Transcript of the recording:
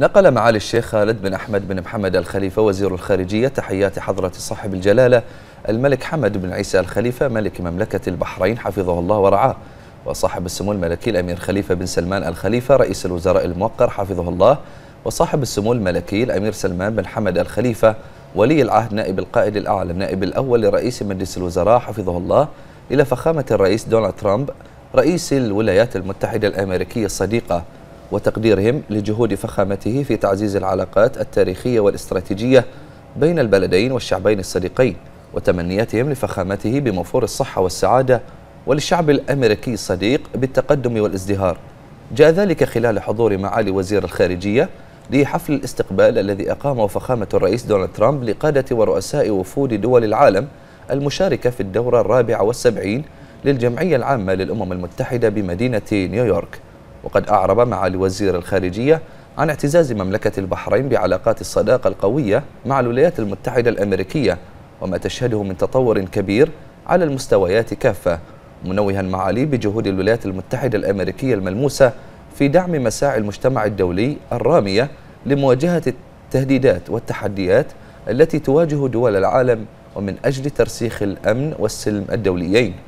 نقل معالي الشيخ خالد بن أحمد بن محمد الخليفة وزير الخارجية تحيات حضرة صاحب الجلالة الملك حمد بن عيسى الخليفة ملك مملكة البحرين حفظه الله ورعاه وصاحب السمو الملكي الأمير خليفة بن سلمان الخليفة رئيس الوزراء الموقر حفظه الله وصاحب السمو الملكي الأمير سلمان بن حمد الخليفة ولي العهد نائب القائد الأعلى النائب الأول لرئيس مجلس الوزراء حفظه الله إلى فخامة الرئيس دونالد ترامب رئيس الولايات المتحدة الأمريكية الصديقة وتقديرهم لجهود فخامته في تعزيز العلاقات التاريخية والاستراتيجية بين البلدين والشعبين الصديقين وتمنياتهم لفخامته بموفور الصحة والسعادة وللشعب الأمريكي الصديق بالتقدم والازدهار جاء ذلك خلال حضور معالي وزير الخارجية لحفل الاستقبال الذي أقامه فخامة الرئيس دونالد ترامب لقادة ورؤساء وفود دول العالم المشاركة في الدورة الرابعة والسبعين للجمعية العامة للأمم المتحدة بمدينة نيويورك وقد أعرب معالي وزير الخارجية عن اعتزاز مملكة البحرين بعلاقات الصداقة القوية مع الولايات المتحدة الأمريكية وما تشهده من تطور كبير على المستويات كافة منوها معالي بجهود الولايات المتحدة الأمريكية الملموسة في دعم مساعي المجتمع الدولي الرامية لمواجهة التهديدات والتحديات التي تواجه دول العالم ومن أجل ترسيخ الأمن والسلم الدوليين